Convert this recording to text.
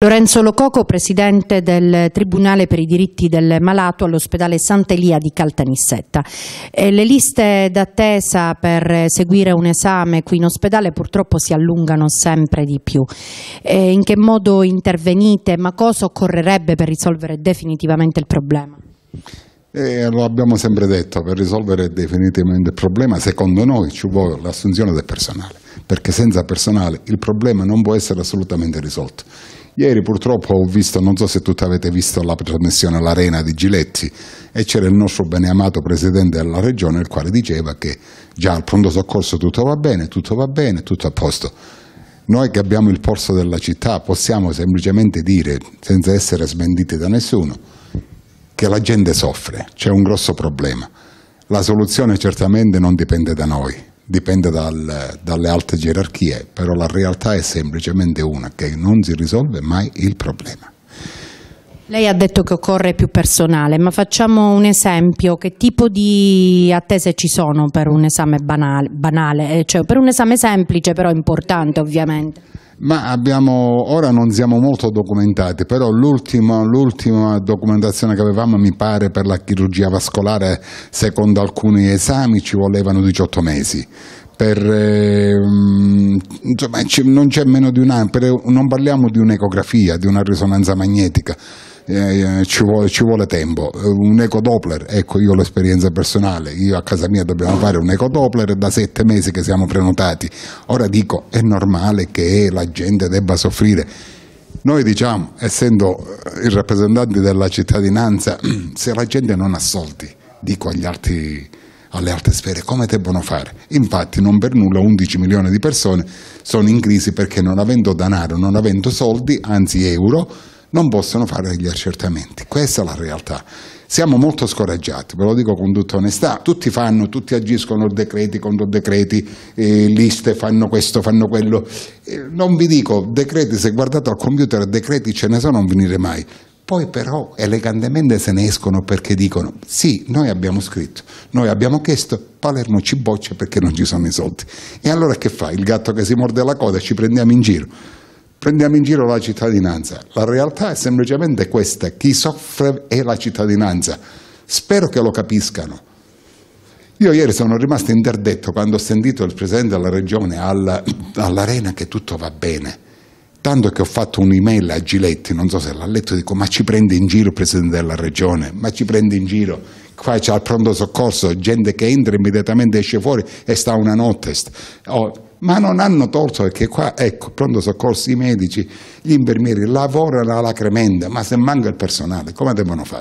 Lorenzo Lococo, presidente del Tribunale per i diritti del malato all'ospedale Sant'Elia di Caltanissetta. Eh, le liste d'attesa per seguire un esame qui in ospedale purtroppo si allungano sempre di più. Eh, in che modo intervenite? Ma cosa occorrerebbe per risolvere definitivamente il problema? Eh, lo abbiamo sempre detto, per risolvere definitivamente il problema, secondo noi ci vuole l'assunzione del personale perché senza personale il problema non può essere assolutamente risolto. Ieri purtroppo ho visto, non so se tutti avete visto la trasmissione all'Arena di Giletti e c'era il nostro beneamato presidente della regione il quale diceva che già al pronto soccorso tutto va bene, tutto va bene, tutto a posto. Noi che abbiamo il polso della città possiamo semplicemente dire, senza essere smentiti da nessuno, che la gente soffre, c'è un grosso problema. La soluzione certamente non dipende da noi, dipende dal, dalle alte gerarchie, però la realtà è semplicemente una, che non si risolve mai il problema. Lei ha detto che occorre più personale, ma facciamo un esempio, che tipo di attese ci sono per un esame banale, banale eh, cioè per un esame semplice però importante ovviamente? ma abbiamo, ora non siamo molto documentati, però l'ultima, documentazione che avevamo mi pare per la chirurgia vascolare, secondo alcuni esami, ci volevano 18 mesi. Per, eh, insomma, non c'è meno di un anno, non parliamo di un'ecografia, di una risonanza magnetica, eh, eh, ci, vuole, ci, vuole, tempo. Un eco Doppler, ecco io l'esperienza personale, io a casa mia dobbiamo fare un eco Doppler da sette mesi che siamo prenotati. Ora dico, è normale che la gente debba soffrire. Noi diciamo, essendo i rappresentanti della cittadinanza, se la gente non ha soldi, dico agli altri alle altre sfere come debbono fare. Infatti non per nulla 11 milioni di persone sono in crisi perché non avendo denaro, non avendo soldi, anzi euro, non possono fare degli accertamenti. Questa è la realtà. Siamo molto scoraggiati, ve lo dico con tutta onestà. Tutti fanno, tutti agiscono decreti contro decreti, eh, liste fanno questo, fanno quello. Eh, non vi dico decreti, se guardate al computer decreti ce ne sono, non venire mai. Poi però elegantemente se ne escono perché dicono sì, noi abbiamo scritto, noi abbiamo chiesto, Palermo ci boccia perché non ci sono i soldi. E allora che fa? Il gatto che si morde la coda, ci prendiamo in giro. Prendiamo in giro la cittadinanza. La realtà è semplicemente questa, chi soffre è la cittadinanza. Spero che lo capiscano. Io ieri sono rimasto interdetto quando ho sentito il Presidente della Regione alla, all'Arena che tutto va bene. Tanto che ho fatto un'email a Giletti, non so se l'ha letto, dico ma ci prende in giro il Presidente della Regione, ma ci prende in giro, qua c'è al pronto soccorso, gente che entra immediatamente esce fuori e sta una notte. Oh, ma non hanno torto perché qua, ecco, pronto soccorso, i medici, gli infermieri lavorano alla cremenda, ma se manca il personale, come devono fare?